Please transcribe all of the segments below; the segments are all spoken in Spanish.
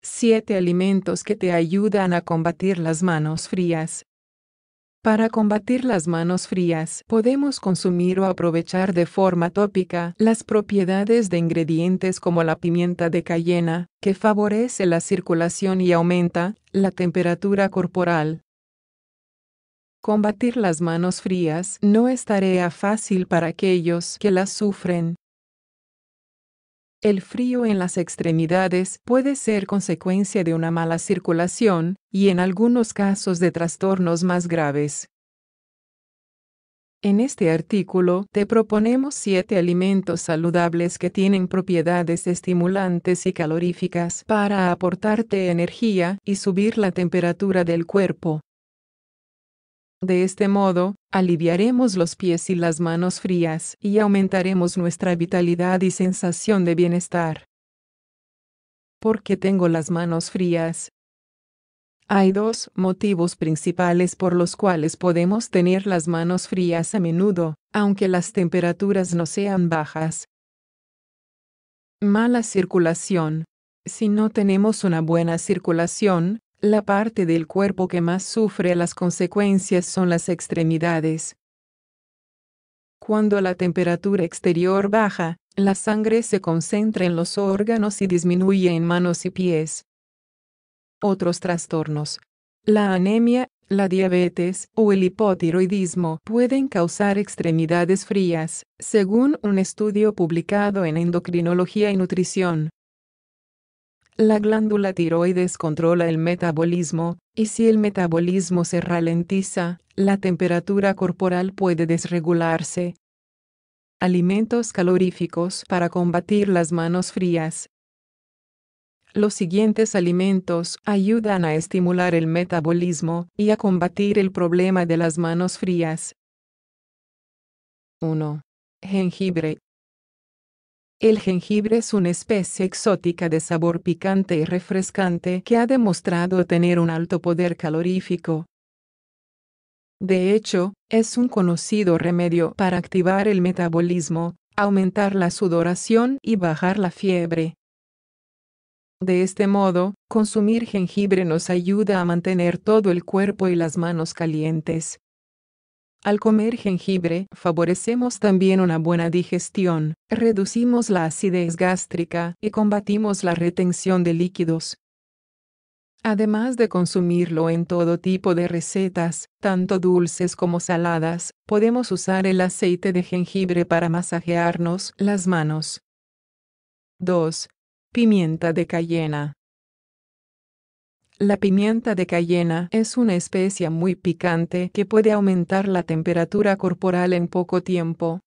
7 alimentos que te ayudan a combatir las manos frías. Para combatir las manos frías, podemos consumir o aprovechar de forma tópica las propiedades de ingredientes como la pimienta de cayena, que favorece la circulación y aumenta la temperatura corporal. Combatir las manos frías no es tarea fácil para aquellos que las sufren. El frío en las extremidades puede ser consecuencia de una mala circulación y en algunos casos de trastornos más graves. En este artículo te proponemos siete alimentos saludables que tienen propiedades estimulantes y caloríficas para aportarte energía y subir la temperatura del cuerpo. De este modo, aliviaremos los pies y las manos frías y aumentaremos nuestra vitalidad y sensación de bienestar. ¿Por qué tengo las manos frías? Hay dos motivos principales por los cuales podemos tener las manos frías a menudo, aunque las temperaturas no sean bajas. Mala circulación. Si no tenemos una buena circulación, la parte del cuerpo que más sufre las consecuencias son las extremidades. Cuando la temperatura exterior baja, la sangre se concentra en los órganos y disminuye en manos y pies. Otros trastornos. La anemia, la diabetes o el hipotiroidismo pueden causar extremidades frías, según un estudio publicado en Endocrinología y Nutrición. La glándula tiroides controla el metabolismo, y si el metabolismo se ralentiza, la temperatura corporal puede desregularse. Alimentos caloríficos para combatir las manos frías. Los siguientes alimentos ayudan a estimular el metabolismo y a combatir el problema de las manos frías. 1. Jengibre. El jengibre es una especie exótica de sabor picante y refrescante que ha demostrado tener un alto poder calorífico. De hecho, es un conocido remedio para activar el metabolismo, aumentar la sudoración y bajar la fiebre. De este modo, consumir jengibre nos ayuda a mantener todo el cuerpo y las manos calientes, al comer jengibre, favorecemos también una buena digestión, reducimos la acidez gástrica y combatimos la retención de líquidos. Además de consumirlo en todo tipo de recetas, tanto dulces como saladas, podemos usar el aceite de jengibre para masajearnos las manos. 2. Pimienta de cayena. La pimienta de cayena es una especia muy picante que puede aumentar la temperatura corporal en poco tiempo.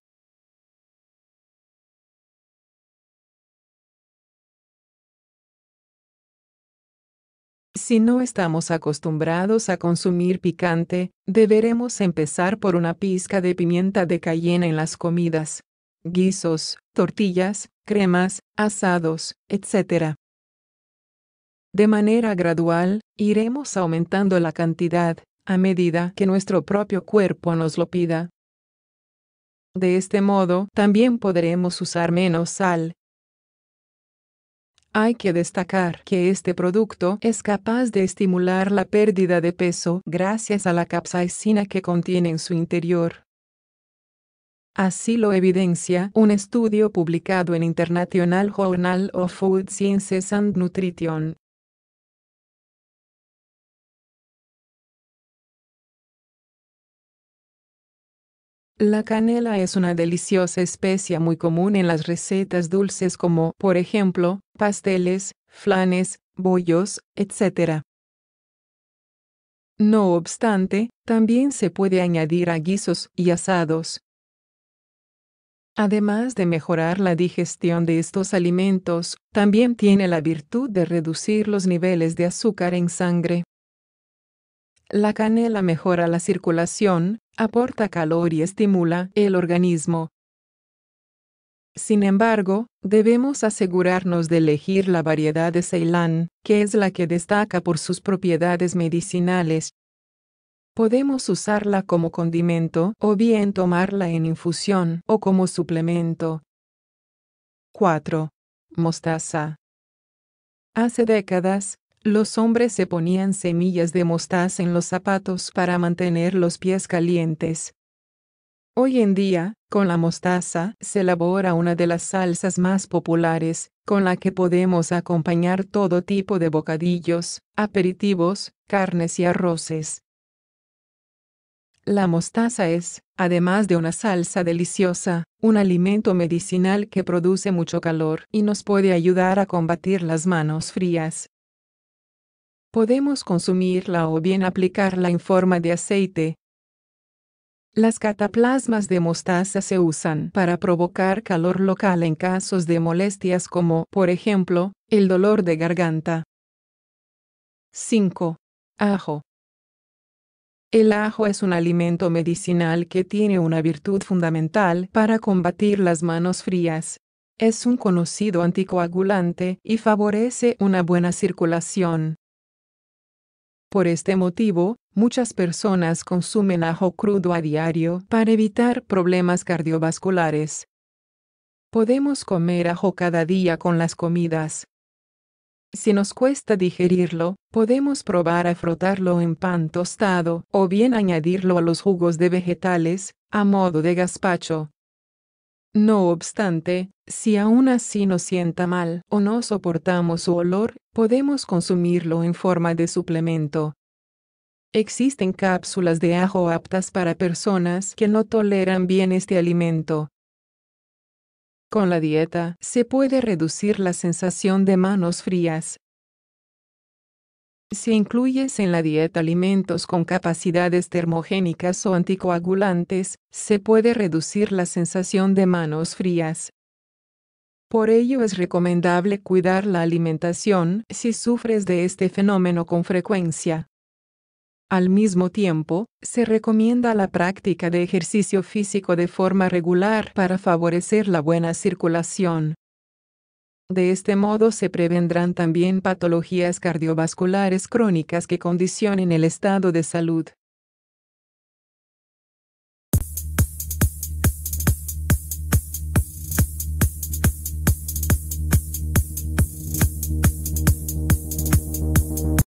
Si no estamos acostumbrados a consumir picante, deberemos empezar por una pizca de pimienta de cayena en las comidas, guisos, tortillas, cremas, asados, etc. De manera gradual, iremos aumentando la cantidad, a medida que nuestro propio cuerpo nos lo pida. De este modo, también podremos usar menos sal. Hay que destacar que este producto es capaz de estimular la pérdida de peso gracias a la capsaicina que contiene en su interior. Así lo evidencia un estudio publicado en International Journal of Food Sciences and Nutrition. La canela es una deliciosa especia muy común en las recetas dulces como, por ejemplo, pasteles, flanes, bollos, etc. No obstante, también se puede añadir a guisos y asados. Además de mejorar la digestión de estos alimentos, también tiene la virtud de reducir los niveles de azúcar en sangre. La canela mejora la circulación, aporta calor y estimula el organismo. Sin embargo, debemos asegurarnos de elegir la variedad de Ceilán, que es la que destaca por sus propiedades medicinales. Podemos usarla como condimento o bien tomarla en infusión o como suplemento. 4. Mostaza. Hace décadas, los hombres se ponían semillas de mostaza en los zapatos para mantener los pies calientes. Hoy en día, con la mostaza, se elabora una de las salsas más populares, con la que podemos acompañar todo tipo de bocadillos, aperitivos, carnes y arroces. La mostaza es, además de una salsa deliciosa, un alimento medicinal que produce mucho calor y nos puede ayudar a combatir las manos frías, Podemos consumirla o bien aplicarla en forma de aceite. Las cataplasmas de mostaza se usan para provocar calor local en casos de molestias como, por ejemplo, el dolor de garganta. 5. Ajo. El ajo es un alimento medicinal que tiene una virtud fundamental para combatir las manos frías. Es un conocido anticoagulante y favorece una buena circulación. Por este motivo, muchas personas consumen ajo crudo a diario para evitar problemas cardiovasculares. Podemos comer ajo cada día con las comidas. Si nos cuesta digerirlo, podemos probar a frotarlo en pan tostado o bien añadirlo a los jugos de vegetales, a modo de gazpacho. No obstante, si aún así nos sienta mal o no soportamos su olor, Podemos consumirlo en forma de suplemento. Existen cápsulas de ajo aptas para personas que no toleran bien este alimento. Con la dieta se puede reducir la sensación de manos frías. Si incluyes en la dieta alimentos con capacidades termogénicas o anticoagulantes, se puede reducir la sensación de manos frías. Por ello es recomendable cuidar la alimentación si sufres de este fenómeno con frecuencia. Al mismo tiempo, se recomienda la práctica de ejercicio físico de forma regular para favorecer la buena circulación. De este modo se prevendrán también patologías cardiovasculares crónicas que condicionen el estado de salud.